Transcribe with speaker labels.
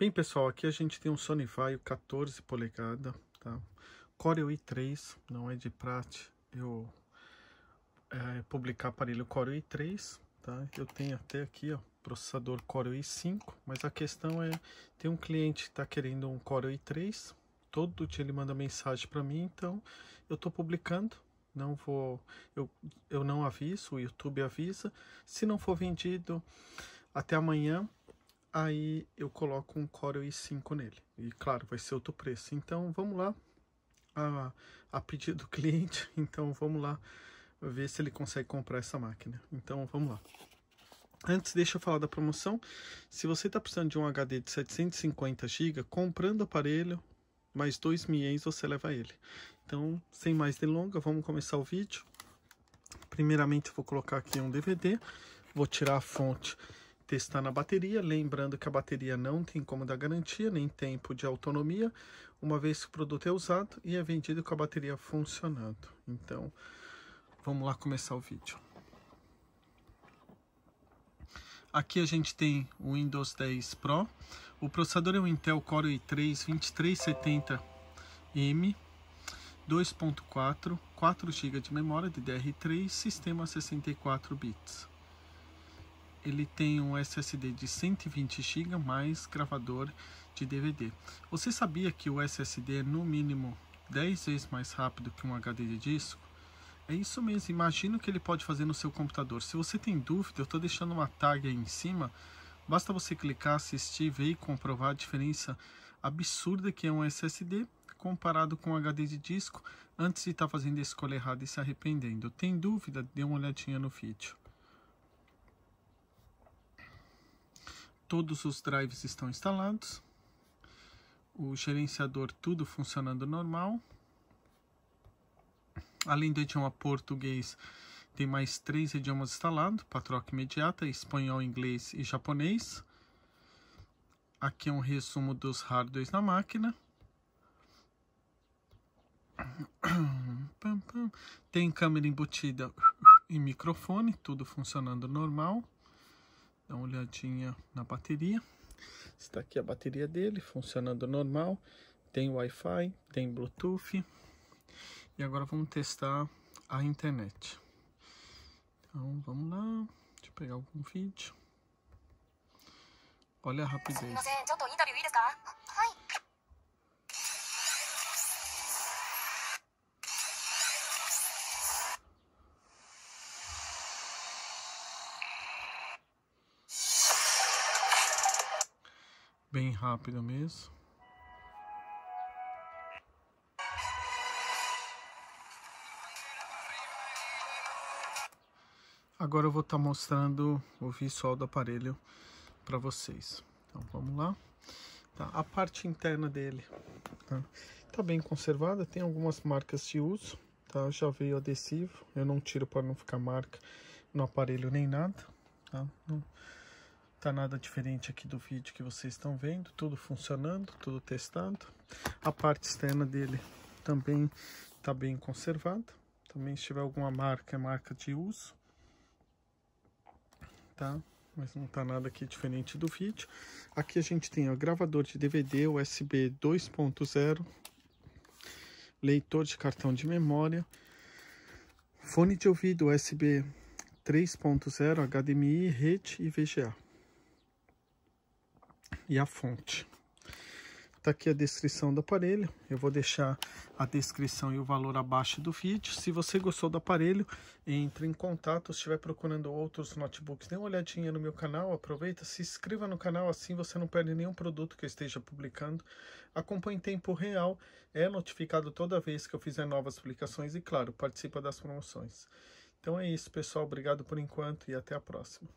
Speaker 1: Bem, pessoal, aqui a gente tem um Sony Vaio 14 polegada, tá? Core i3, não é de prate eu é, publicar aparelho Core i3, tá? Eu tenho até aqui, ó, processador Core i5, mas a questão é, tem um cliente que está querendo um Core i3, todo dia ele manda mensagem para mim, então eu estou publicando, não vou, eu, eu não aviso, o YouTube avisa, se não for vendido até amanhã, aí eu coloco um Core i5 nele. E claro, vai ser outro preço. Então vamos lá, a, a pedido do cliente, então vamos lá ver se ele consegue comprar essa máquina. Então vamos lá. Antes, deixa eu falar da promoção. Se você está precisando de um HD de 750GB, comprando o aparelho, mais dois milhões você leva ele. Então, sem mais delongas, vamos começar o vídeo. Primeiramente, vou colocar aqui um DVD. Vou tirar a fonte testando a bateria, lembrando que a bateria não tem como dar garantia nem tempo de autonomia, uma vez que o produto é usado e é vendido com a bateria funcionando. Então, vamos lá começar o vídeo. Aqui a gente tem o Windows 10 Pro. O processador é um Intel Core i3 2370M 2.4, 4 GB de memória DDR3, sistema 64 bits ele tem um SSD de 120 GB mais gravador de DVD. Você sabia que o SSD é no mínimo 10 vezes mais rápido que um HD de disco? É isso mesmo, imagina o que ele pode fazer no seu computador. Se você tem dúvida, eu estou deixando uma tag aí em cima. Basta você clicar, assistir, ver e comprovar a diferença absurda que é um SSD comparado com um HD de disco antes de estar tá fazendo a escolha errada e se arrependendo. Tem dúvida? Dê uma olhadinha no vídeo. todos os drives estão instalados, o gerenciador tudo funcionando normal. Além do idioma português, tem mais três idiomas instalados para troca imediata, espanhol, inglês e japonês. Aqui é um resumo dos hardwares na máquina. Tem câmera embutida e microfone, tudo funcionando normal. Dá uma olhadinha na bateria. Está aqui a bateria dele, funcionando normal. Tem Wi-Fi, tem Bluetooth. E agora vamos testar a internet. Então vamos lá. Deixa eu pegar algum vídeo. Olha a rapidez. bem rápido mesmo. Agora eu vou estar tá mostrando o visual do aparelho para vocês. Então vamos lá. Tá, a parte interna dele tá, tá bem conservada, tem algumas marcas de uso. Tá, já veio adesivo, eu não tiro para não ficar marca no aparelho nem nada. Tá, não Tá nada diferente aqui do vídeo que vocês estão vendo, tudo funcionando, tudo testado. A parte externa dele também tá bem conservada. Também se tiver alguma marca, é marca de uso. Tá? Mas não tá nada aqui diferente do vídeo. Aqui a gente tem o gravador de DVD USB 2.0, leitor de cartão de memória, fone de ouvido USB 3.0, HDMI, rede e VGA e a fonte. Tá aqui a descrição do aparelho. Eu vou deixar a descrição e o valor abaixo do vídeo. Se você gostou do aparelho, entre em contato. Se estiver procurando outros notebooks, dê uma olhadinha no meu canal. Aproveita, se inscreva no canal, assim você não perde nenhum produto que eu esteja publicando. Acompanhe em tempo real, é notificado toda vez que eu fizer novas publicações e, claro, participa das promoções. Então é isso, pessoal. Obrigado por enquanto e até a próxima.